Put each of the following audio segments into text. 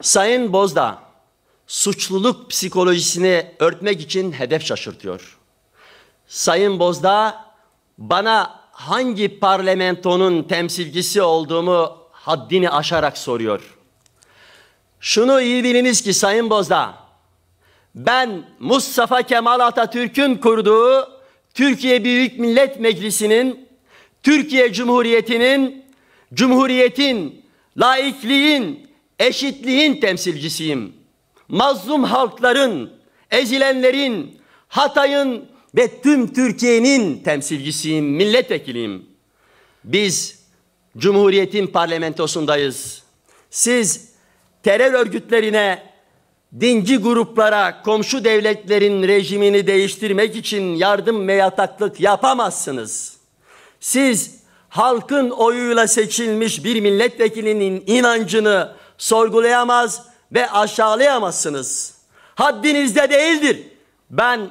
Sayın Bozda suçluluk psikolojisini örtmek için hedef şaşırtıyor. Sayın Bozda bana hangi parlamentonun temsilcisi olduğumu haddini aşarak soruyor. Şunu iyi biliniz ki Sayın Bozda, ben Mustafa Kemal Atatürk'ün kurduğu Türkiye Büyük Millet Meclisi'nin, Türkiye Cumhuriyeti'nin, Cumhuriyet'in, laikliğin, eşitliğin temsilcisiyim. Mazlum halkların, ezilenlerin, Hatay'ın ve tüm Türkiye'nin temsilcisiyim, milletvekiliyim. Biz Cumhuriyet'in parlamentosundayız. Siz terör örgütlerine, dinci gruplara, komşu devletlerin rejimini değiştirmek için yardım ve yataklık yapamazsınız. Siz halkın oyuyla seçilmiş bir milletvekilinin inancını, sorgulayamaz ve aşağılayamazsınız. Haddinizde değildir. Ben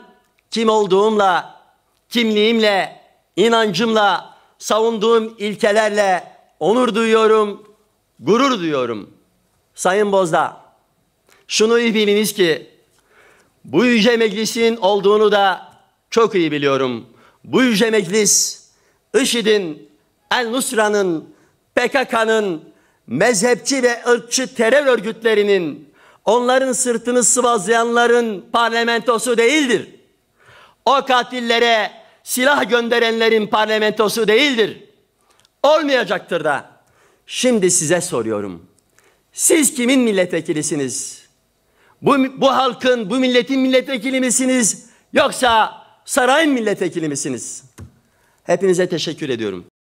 kim olduğumla, kimliğimle, inancımla, savunduğum ilkelerle onur duyuyorum, gurur duyuyorum. Sayın Bozda, şunu iyi biliniz ki bu yüce meclisin olduğunu da çok iyi biliyorum. Bu yüce meclis IŞİD'in, El Nusra'nın, PKK'nın, mezhepçi ve ırkçı terör örgütlerinin onların sırtını sıvazlayanların parlamentosu değildir. O katillere silah gönderenlerin parlamentosu değildir. Olmayacaktır da. Şimdi size soruyorum. Siz kimin milletvekilisiniz? Bu, bu halkın, bu milletin milletvekili misiniz? Yoksa sarayın milletvekili misiniz? Hepinize teşekkür ediyorum.